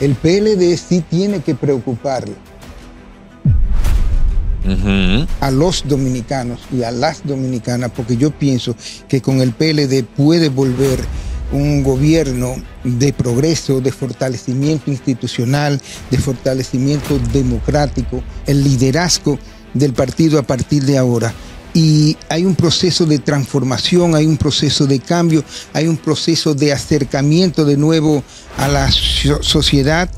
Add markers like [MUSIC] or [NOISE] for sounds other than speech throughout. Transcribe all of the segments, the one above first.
el PLD sí tiene que preocuparle a los dominicanos y a las dominicanas, porque yo pienso que con el PLD puede volver un gobierno de progreso, de fortalecimiento institucional, de fortalecimiento democrático, el liderazgo del partido a partir de ahora y hay un proceso de transformación, hay un proceso de cambio, hay un proceso de acercamiento de nuevo a la sociedad,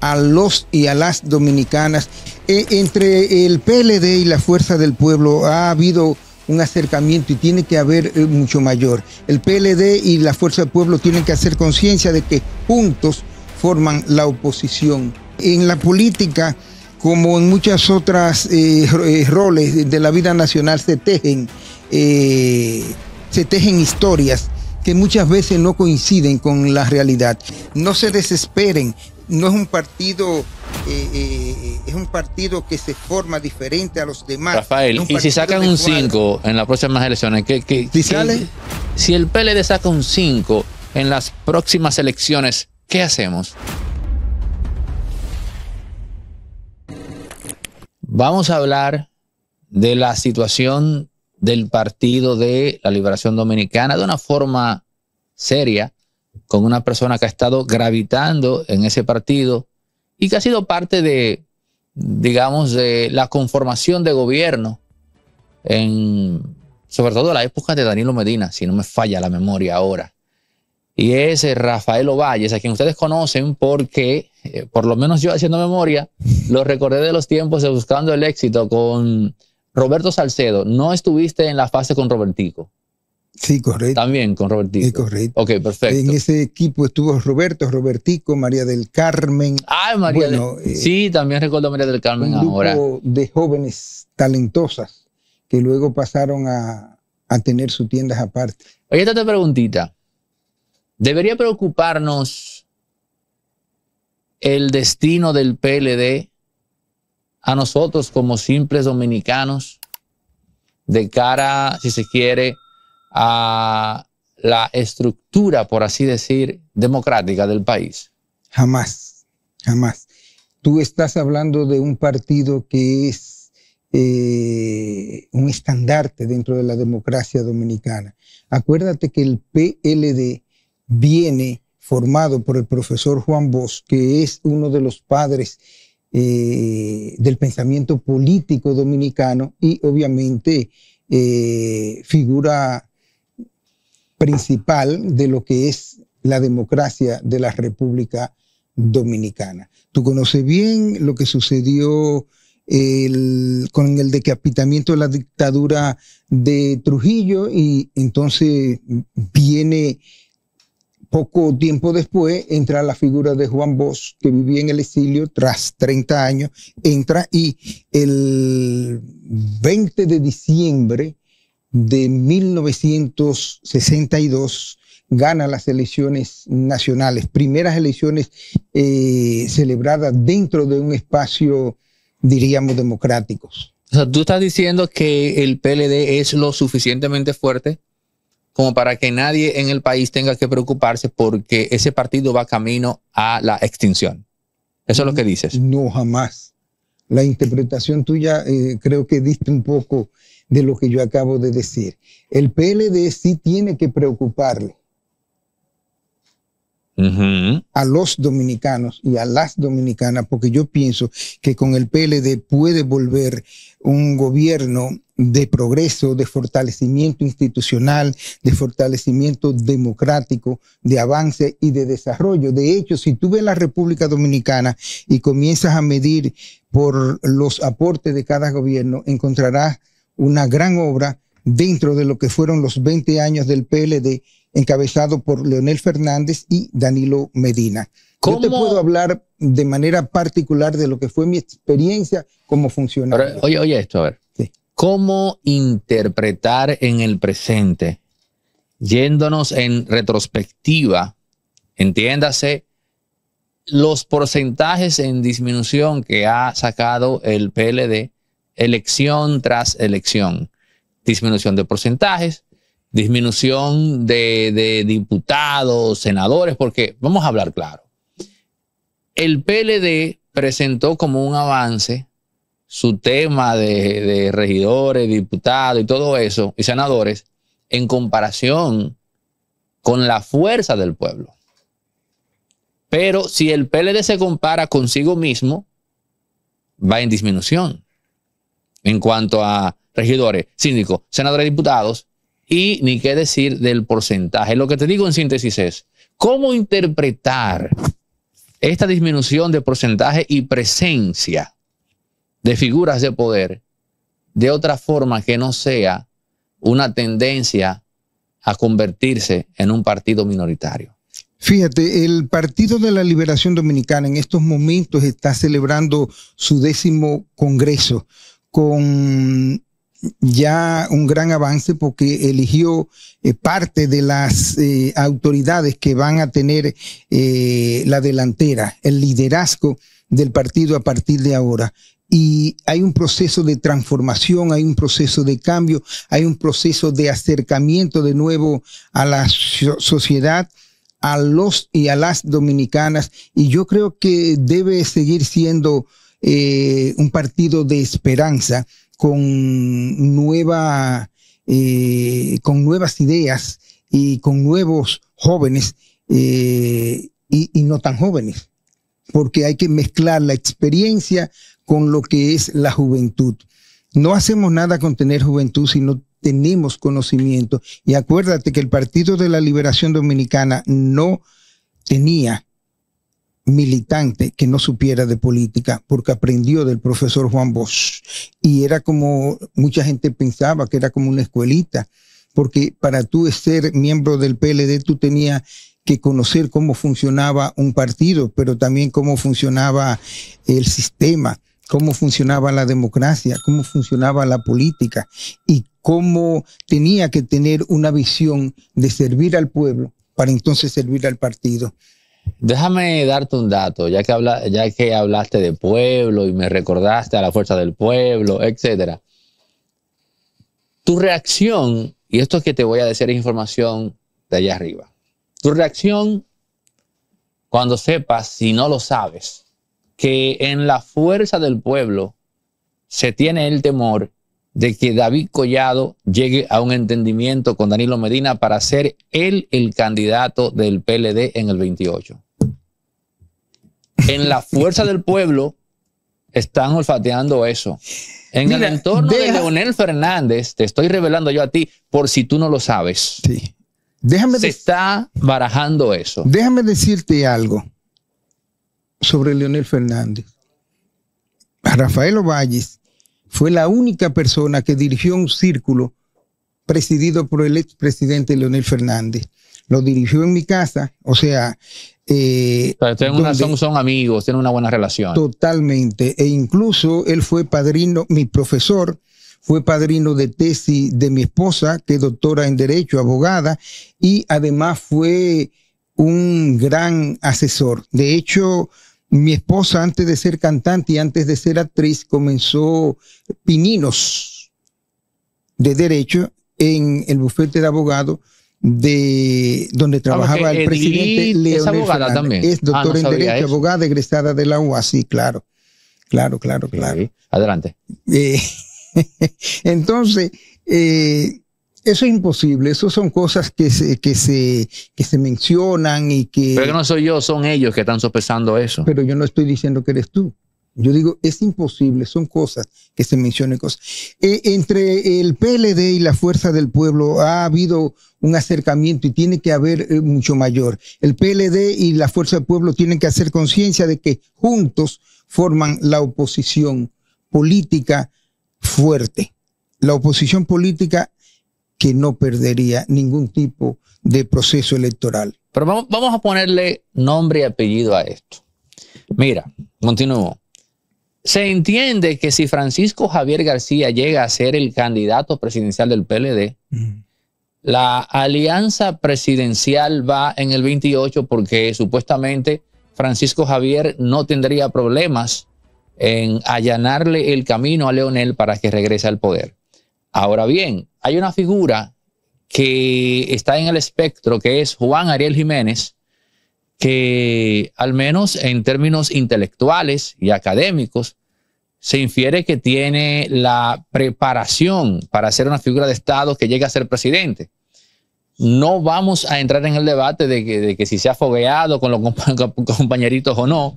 a los y a las dominicanas. E-, entre el PLD y la Fuerza del Pueblo ha habido un acercamiento y tiene que haber eh, mucho mayor. El PLD y la Fuerza del Pueblo tienen que hacer conciencia de que juntos forman la oposición. En la política, como en muchas otras eh, eh, roles de la vida nacional se tejen, eh, se tejen historias que muchas veces no coinciden con la realidad. No se desesperen, no es un partido, es un partido que se forma diferente a los demás. Rafael, y si sacan un 5 en las próximas elecciones, qué ¿Si, si el PLD saca un 5 en las próximas elecciones, ¿qué hacemos? Vamos a hablar de la situación del Partido de la Liberación Dominicana de una forma seria, con una persona que ha estado gravitando en ese partido y que ha sido parte de, digamos, de la conformación de gobierno, en, sobre todo en la época de Danilo Medina, si no me falla la memoria ahora y es eh, Rafael Ovalles, a quien ustedes conocen porque, eh, por lo menos yo haciendo memoria, lo recordé de los tiempos de Buscando el Éxito con Roberto Salcedo. No estuviste en la fase con Robertico. Sí, correcto. También con Robertico. Sí, correcto. Ok, perfecto. En ese equipo estuvo Roberto, Robertico, María del Carmen. Ah, María del... Eh, sí, también recuerdo a María del Carmen ahora. un grupo de jóvenes talentosas que luego pasaron a, a tener sus tiendas aparte. Oye, esta te preguntita. ¿Debería preocuparnos el destino del PLD a nosotros como simples dominicanos de cara, si se quiere, a la estructura, por así decir, democrática del país? Jamás, jamás. Tú estás hablando de un partido que es eh, un estandarte dentro de la democracia dominicana. Acuérdate que el PLD viene formado por el profesor Juan Bosch, que es uno de los padres eh, del pensamiento político dominicano y obviamente eh, figura principal de lo que es la democracia de la República Dominicana. Tú conoces bien lo que sucedió con el decapitamiento de la dictadura de Trujillo y entonces viene poco tiempo después entra la figura de Juan Bosch, que vivía en el exilio tras 30 años, entra y el 20 de diciembre de 1962 gana las elecciones nacionales, primeras elecciones eh, celebradas dentro de un espacio, diríamos, democrático. O sea, tú estás diciendo que el PLD es lo suficientemente fuerte como para que nadie en el país tenga que preocuparse porque ese partido va camino a la extinción. Eso es lo que dices. No, jamás. La interpretación tuya eh, creo que diste un poco de lo que yo acabo de decir. El PLD sí tiene que preocuparle a los dominicanos y a las dominicanas, porque yo pienso que con el PLD puede volver un gobierno de progreso, de fortalecimiento institucional, de fortalecimiento democrático, de avance y de desarrollo. De hecho, si tú ves la República Dominicana y comienzas a medir por los aportes de cada gobierno, encontrarás una gran obra dentro de lo que fueron los 20 años del PLD encabezado por Leonel Fernández y Danilo Medina. ¿Cómo? Yo te puedo hablar de manera particular de lo que fue mi experiencia como funcionario. oye, oye esto, a ver. ¿Cómo interpretar en el presente, yéndonos en retrospectiva, entiéndase, los porcentajes en disminución que ha sacado el PLD elección tras elección? Disminución de porcentajes, disminución de, diputados, senadores, porque vamos a hablar claro. El PLD presentó como un avance su tema de, de, regidores, diputados y todo eso, y senadores, en comparación con la fuerza del pueblo. Pero si el PLD se compara consigo mismo, va en disminución en cuanto a regidores, síndicos, senadores, diputados, y ni qué decir del porcentaje. Lo que te digo en síntesis es, ¿cómo interpretar esta disminución de porcentaje y presencia de figuras de poder de otra forma que no sea una tendencia a convertirse en un partido minoritario? Fíjate, el Partido de la Liberación Dominicana en estos momentos está celebrando su décimo congreso con ya un gran avance porque eligió eh, parte de las eh, autoridades que van a tener eh, la delantera, el liderazgo del partido a partir de ahora. Y hay un proceso de transformación, hay un proceso de cambio, hay un proceso de acercamiento de nuevo a la sociedad, a los y a las dominicanas. Y yo creo que debe seguir siendo un partido de esperanza con, nueva, eh, con nuevas ideas y con nuevos jóvenes eh, y, y no tan jóvenes, porque hay que mezclar la experiencia con lo que es la juventud. No hacemos nada con tener juventud si no tenemos conocimiento. Y acuérdate que el Partido de la Liberación Dominicana no tenía militante que no supiera de política porque aprendió del profesor Juan Bosch y era como mucha gente pensaba que era como una escuelita porque para tú ser miembro del PLD tú tenías que conocer cómo funcionaba un partido pero también cómo funcionaba el sistema cómo funcionaba la democracia cómo funcionaba la política y cómo tenía que tener una visión de servir al pueblo para entonces servir al partido Déjame darte un dato, ya que, habla, ya que hablaste de pueblo y me recordaste a la fuerza del pueblo, etc. Tu reacción, y esto es que te voy a decir es información de allá arriba, tu reacción cuando sepas, si no lo sabes, que en la fuerza del pueblo se tiene el temor de que David Collado llegue a un entendimiento con Danilo Medina para ser él el candidato del PLD en el 28. En la fuerza del pueblo están olfateando eso. En el entorno de Leonel Fernández, te estoy revelando yo a ti por si tú no lo sabes. Sí. Déjame Se está barajando eso. Déjame decirte algo sobre Leonel Fernández. Rafael Ovalles fue la única persona que dirigió un círculo presidido por el expresidente Leonel Fernández. Lo dirigió en mi casa, o sea... Eh, son, son, amigos, tienen una buena relación. Totalmente, e incluso él fue padrino, mi profesor fue padrino de tesis de mi esposa, que es doctora en Derecho, abogada, y además fue un gran asesor. De hecho, mi esposa, antes de ser cantante y antes de ser actriz, comenzó pininos de derecho en el bufete de abogado de donde ah, trabajaba el presidente Leonel es abogada ah, Es doctor en Derecho, abogada egresada de la UAS, claro. Claro, claro, claro. adelante. Eh, [LAUGHS] entonces, eh, eso es imposible, eso son cosas que se, que se, se mencionan y que... Pero no soy yo, son ellos que están sopesando eso. Pero yo no estoy diciendo que eres tú. Yo digo, es imposible, son cosas que se mencionan. cosas. E, entre el PLD y la Fuerza del Pueblo ha habido un acercamiento y tiene que haber eh, mucho mayor. El PLD y la Fuerza del Pueblo tienen que hacer conciencia de que juntos forman la oposición política fuerte. La oposición política que no perdería ningún tipo de proceso electoral. Pero vamos, a ponerle nombre y apellido a esto. Mira, continúo. Se entiende que si Francisco Javier García llega a ser el candidato presidencial del PLD, mm. la alianza presidencial va en el 28 porque supuestamente Francisco Javier no tendría problemas en allanarle el camino a Leonel para que regrese al poder. Ahora bien, hay una figura que está en el espectro, que es Juan Ariel Jiménez, que al menos en términos intelectuales y académicos, se infiere que tiene la preparación para ser una figura de Estado que llegue a ser presidente. No vamos a entrar en el debate de que, si se ha fogueado con los [LAUGHS] compañeritos o no.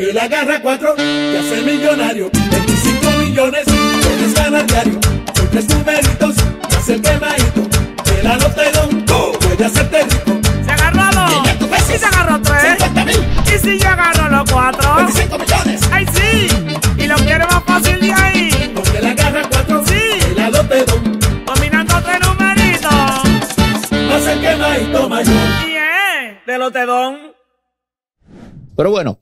Él agarra cuatro y hace millonario, 25 millones ganar ganan diario. Son tres numeritos, más el quemadito. Te la nota y don, a hacerte rico. Se agarró dos. Y se agarró tres. Y si yo agarro los cuatro. 25 millones. Ay, sí. Y lo quiero más fácil de ahí. Porque la agarra cuatro. Sí. Te la nota y don. Combinando tres numeritos. Más el quemadito mayor. De lote don Pero bueno.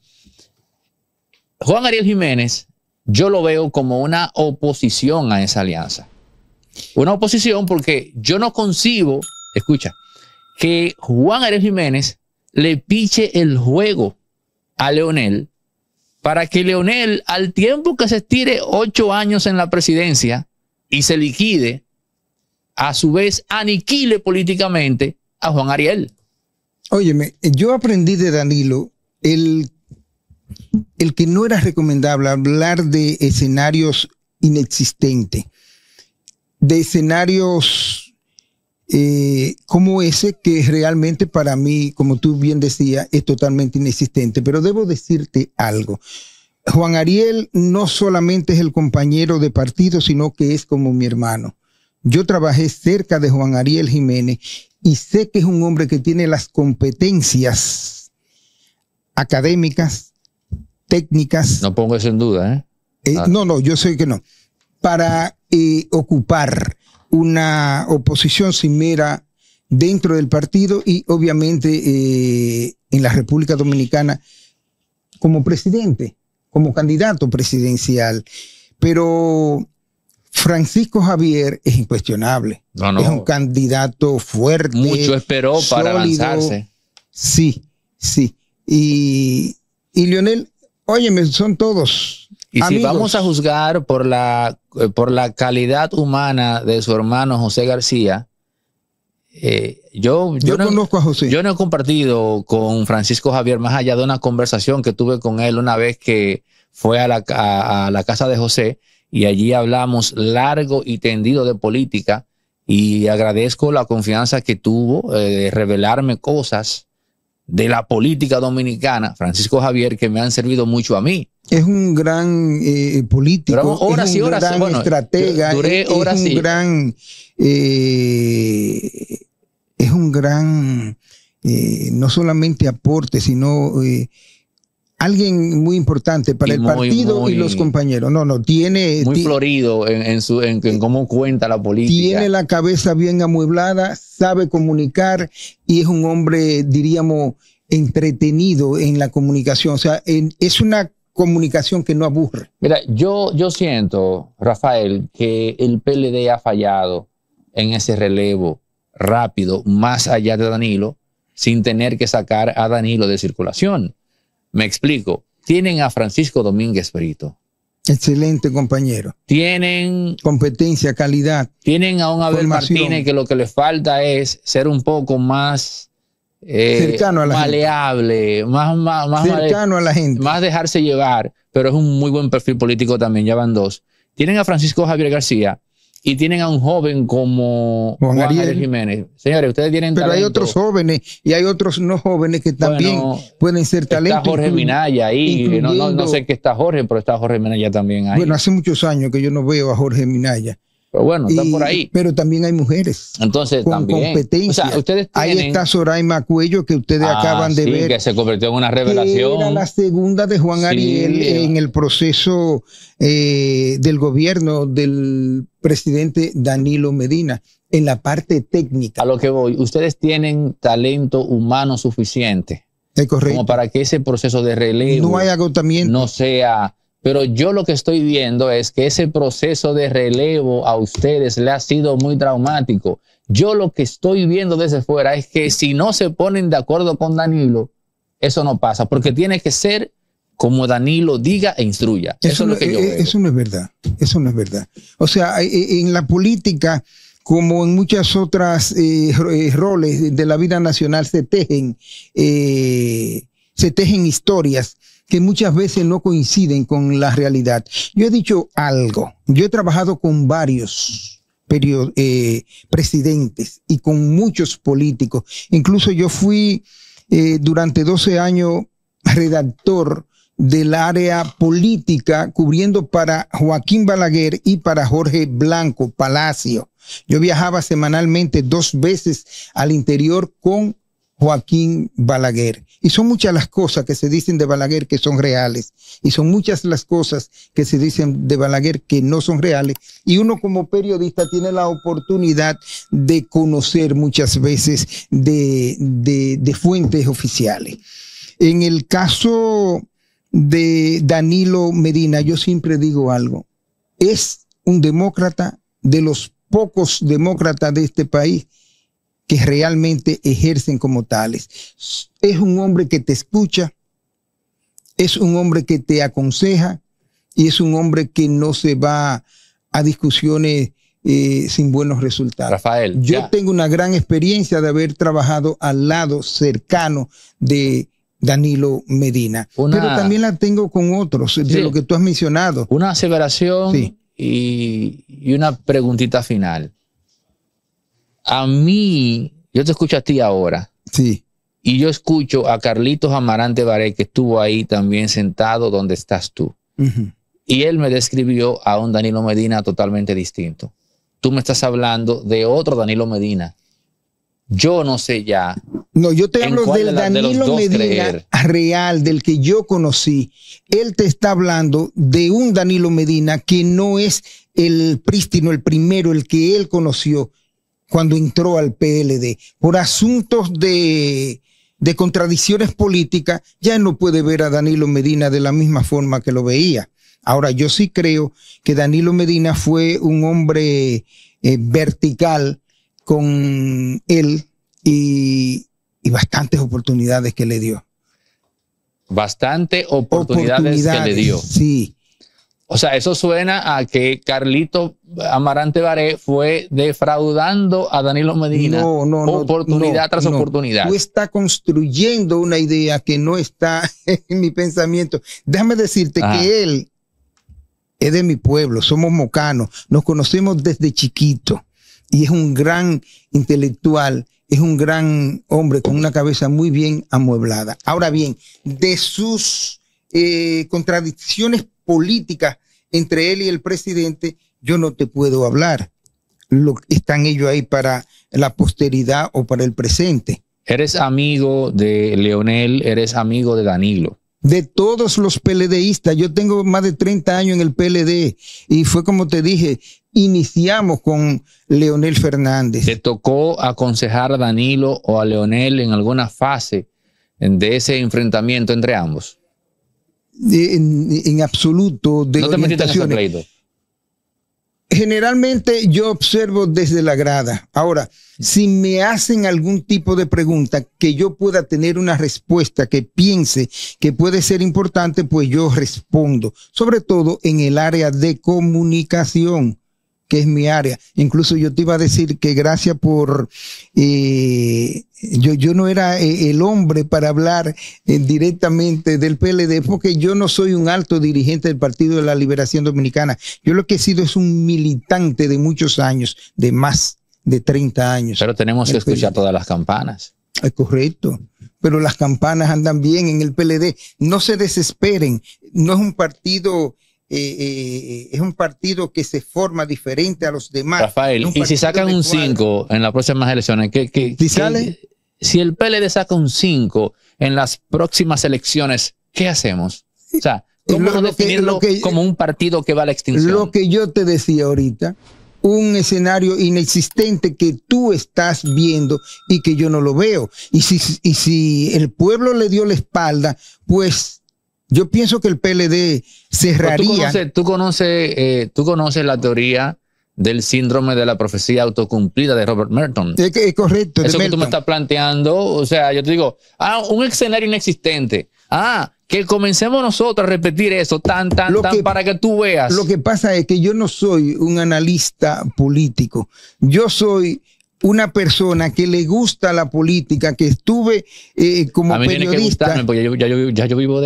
Juan Ariel Jiménez yo lo veo como una oposición a esa alianza. Una oposición porque yo no concibo, escucha, que Juan Ariel Jiménez le piche el juego a Leonel para que Leonel, al tiempo que se estire ocho años en la presidencia y se liquide, a su vez aniquile políticamente a Juan Ariel. Óyeme, yo aprendí de Danilo el el que no era recomendable hablar de escenarios inexistentes, de escenarios eh, como ese que realmente para mí, como tú bien decías, es totalmente inexistente. Pero debo decirte algo. Juan Ariel no solamente es el compañero de partido, sino que es como mi hermano. Yo trabajé cerca de Juan Ariel Jiménez y sé que es un hombre que tiene las competencias académicas, no pongo eso en duda, ¿eh? eh no, no, yo sé que no. Para eh, ocupar una oposición sin dentro del partido y obviamente eh, en la República Dominicana como presidente, como candidato presidencial. Pero Francisco Javier es incuestionable. No, Es un candidato fuerte. Mucho esperó para avanzarse. Sí, sí. Y, y Lionel Óyeme, son todos. Y si vamos a juzgar por la, eh, por la calidad humana de su hermano José García, eh, yo, yo, no, he compartido con Francisco Javier más allá de una conversación que tuve con él una vez que fue a la, casa de José y allí hablamos largo y tendido de política y agradezco la confianza que tuvo eh, de revelarme cosas de la política dominicana, Francisco Javier, que me han servido mucho a mí. Es un gran político, eh, es un gran estratega, eh, es, un gran, es un gran, no solamente aporte, sino eh, alguien muy importante para el partido y los compañeros. No, no, tiene... Muy florido en, su, en, cómo cuenta la política. Tiene la cabeza bien amueblada, sabe comunicar y es un hombre, diríamos, entretenido en la comunicación. O sea, es una comunicación que no aburre. Mira, yo, yo siento, Rafael, que el PLD ha fallado en ese relevo rápido más allá de Danilo sin tener que sacar a Danilo de circulación. Me explico. Tienen a Francisco Domínguez Brito. Excelente compañero. Tienen competencia, calidad. Tienen a un Abel Martínez que lo que le falta es ser un poco más eh, cercano a la gente. más, más, cercano a la gente, más dejarse llevar. Pero es un muy buen perfil político también. Ya van dos. Tienen a Francisco Javier García, y tienen a un joven como Juan, Jiménez. Señores, ustedes tienen Pero hay otros jóvenes y hay otros no jóvenes que también pueden ser talentos. Está Jorge Minaya ahí. No, no, sé qué está Jorge, pero está Jorge Minaya también ahí. Bueno, hace muchos años que yo no veo a Jorge Minaya. Pero bueno, está por ahí. Pero también hay mujeres. Entonces, con también. ustedes Ahí está Soraima Cuello, que ustedes ah, acaban de ver. que se convirtió en una revelación. Era la segunda de Juan Ariel en el proceso eh, del gobierno del presidente Danilo Medina, en la parte técnica. A lo que voy, ustedes tienen talento humano suficiente. Es correcto. Como para que ese proceso de relevo no, no sea pero yo lo que estoy viendo es que ese proceso de relevo a ustedes le ha sido muy traumático. Yo lo que estoy viendo desde fuera es que si no se ponen de acuerdo con Danilo, eso no pasa, porque tiene que ser como Danilo diga e instruya. Eso, es lo que yo eh, veo. Eso no es verdad, eso no es verdad. O sea, eh, en la política, como en muchas otras eh, roles de la vida nacional, se tejen, se tejen historias que muchas veces no coinciden con la realidad. Yo he dicho algo, yo he trabajado con varios eh, presidentes y con muchos políticos. Incluso yo fui eh, durante 12 años redactor del área política cubriendo para Joaquín Balaguer y para Jorge Blanco Palacio. Yo viajaba semanalmente dos veces al interior con Joaquín Balaguer. Y son muchas las cosas que se dicen de Balaguer que son reales. Y son muchas las cosas que se dicen de Balaguer que no son reales. Y uno como periodista tiene la oportunidad de conocer muchas veces de, fuentes oficiales. En el caso de Danilo Medina, yo siempre digo algo. Es un demócrata de los pocos demócratas de este país que realmente ejercen como tales. Es un hombre que te escucha, es un hombre que te aconseja y es un hombre que no se va a discusiones eh, sin buenos resultados. Rafael. Yo tengo una gran experiencia de haber trabajado al lado cercano de Danilo Medina, pero también la tengo con otros, de lo que tú has mencionado. Una aseveración y, y una preguntita final a mí, yo te escucho a ti ahora. Sí. Y yo escucho a Carlitos Amarante Baré, que estuvo ahí también sentado donde estás tú. Y él me describió a un Danilo Medina totalmente distinto. Tú me estás hablando de otro Danilo Medina. Yo no sé ya. No, yo te hablo del Danilo Medina real, del que yo conocí. Él te está hablando de un Danilo Medina que no es el prístino, el primero, el que él conoció cuando entró al PLD. Por asuntos de, de contradicciones políticas, ya no puede ver a Danilo Medina de la misma forma que lo veía. Ahora, yo sí creo que Danilo Medina fue un hombre eh, vertical con él y, bastantes oportunidades que le dio. Bastantes oportunidades que le dio. Sí. O sea, eso suena a que Carlito Amarante Baré fue defraudando a Danilo Medina oportunidad tras oportunidad. Tú estás construyendo una idea que no está [LAUGHS] en mi pensamiento. Déjame decirte que él es de mi pueblo, somos mocanos, nos conocemos desde chiquito y es un gran intelectual, es un gran hombre con una cabeza muy bien amueblada. Ahora bien, de sus eh, contradicciones contradicciones política entre él y el presidente, yo no te puedo hablar. Lo, están ellos ahí para la posteridad o para el presente. Eres amigo de Leonel, eres amigo de Danilo. De todos los PLDistas, yo tengo más de 30 años en el PLD y fue como te dije, iniciamos con Leonel Fernández. ¿Te tocó aconsejar a Danilo o a Leonel en alguna fase de ese enfrentamiento entre ambos? en, absoluto de orientaciones. Generalmente yo observo desde la grada. Ahora, si me hacen algún tipo de pregunta que yo pueda tener una respuesta que piense que puede ser importante, pues yo respondo, sobre todo en el área de comunicación que es mi área. Incluso yo te iba a decir que gracias por... Eh, yo, yo no era eh, el hombre para hablar eh, directamente del PLD porque yo no soy un alto dirigente del Partido de la Liberación Dominicana. Yo lo que he sido es un militante de muchos años, de más de 30 años. Pero tenemos que escuchar todas las campanas. Es correcto, pero las campanas andan bien en el PLD. No se desesperen, no es un partido eh, eh, es un partido que se forma diferente a los demás. Rafael, y si sacan un 5 en las próximas elecciones, ¿Qué ¿Si, sale? si el PLD saca un 5 en las próximas elecciones, ¿qué hacemos? O sea, ¿cómo definirlo como un partido que va a la extinción? Lo que yo te decía ahorita, un escenario inexistente que tú estás viendo y que yo no lo veo. Y si, y si el pueblo le dio la espalda, pues yo pienso que el PLD cerraría. Pues tú conoces, tú conoces, eh, tú conoces la teoría del síndrome de la profecía autocumplida de Robert Merton. Es, es correcto. Eso que tú me estás planteando, o sea, yo te digo, ah, un escenario inexistente. Ah, que comencemos nosotros a repetir eso tan, tan, tan, para que tú veas. Lo que pasa es que yo no soy un analista político. Yo soy una persona que le gusta la política, que estuve como periodista.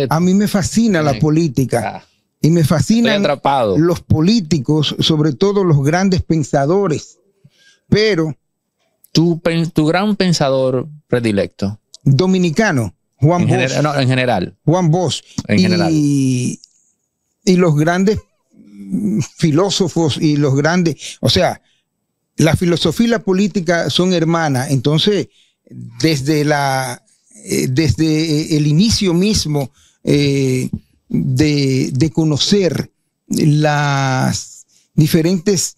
A mí me fascina la política. Ah. y me fascinan los políticos, sobre todo los grandes pensadores. Pero... Tu, tu gran pensador predilecto. Dominicano, Juan Bosch. en general. Juan Bosch. y, Y los grandes filósofos y los grandes, o sea, la filosofía y la política son hermanas, entonces desde, la, eh, desde eh, el inicio mismo eh, de, conocer las diferentes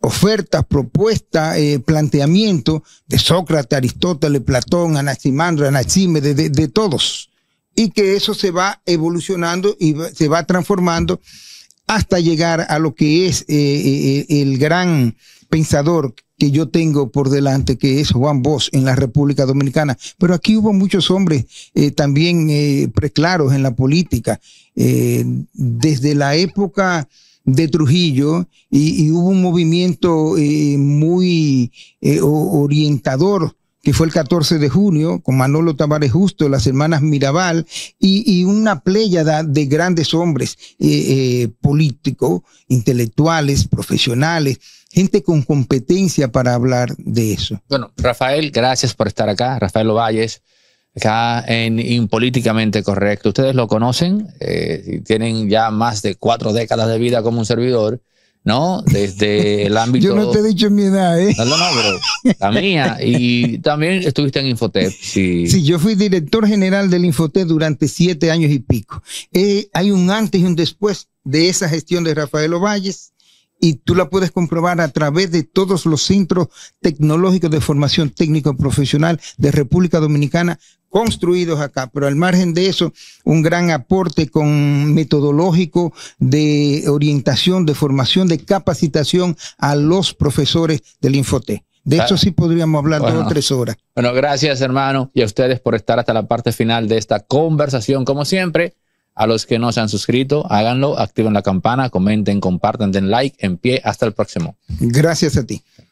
ofertas, propuestas, planteamientos de Sócrates, Aristóteles, Platón, Anaximandro, Anaximedes, de, de todos. Y que eso se va evolucionando y se va transformando hasta llegar a lo que es el gran pensador que yo tengo por delante, que es Juan Bosch en la República Dominicana. Pero aquí hubo muchos hombres eh, también eh, preclaros en la política, eh, desde la época de Trujillo y hubo un movimiento muy orientador que fue el 14 de junio, con Manolo Tavares Justo, las hermanas Mirabal y, una pléyada de grandes hombres eh, eh, políticos, intelectuales, profesionales, gente con competencia para hablar de eso. Bueno, Rafael, gracias por estar acá, Rafael Ovalles, acá en Políticamente Correcto. Ustedes lo conocen, eh, tienen ya más de cuatro décadas de vida como un servidor ¿no? Desde el ámbito. [LAUGHS] Yo no te he dicho mi edad, ¿eh? No, no, pero la mía. Y también estuviste en Infotep. Sí. sí, yo fui director general del Infotep durante siete años y pico. Eh, hay un antes y un después de esa gestión de Rafael Ovalles. Y tú la puedes comprobar a través de todos los centros tecnológicos de formación técnico profesional de República Dominicana, construidos acá, pero al margen de eso, un gran aporte con metodológico de orientación, de formación, de capacitación a los profesores del infote De ah. eso sí podríamos hablar de dos o tres horas. Bueno, gracias hermano y a ustedes por estar hasta la parte final de esta conversación. Como siempre, a los que no se han suscrito, háganlo, activen la campana, comenten, compartan, den like, en pie. Hasta el próximo. Gracias a ti.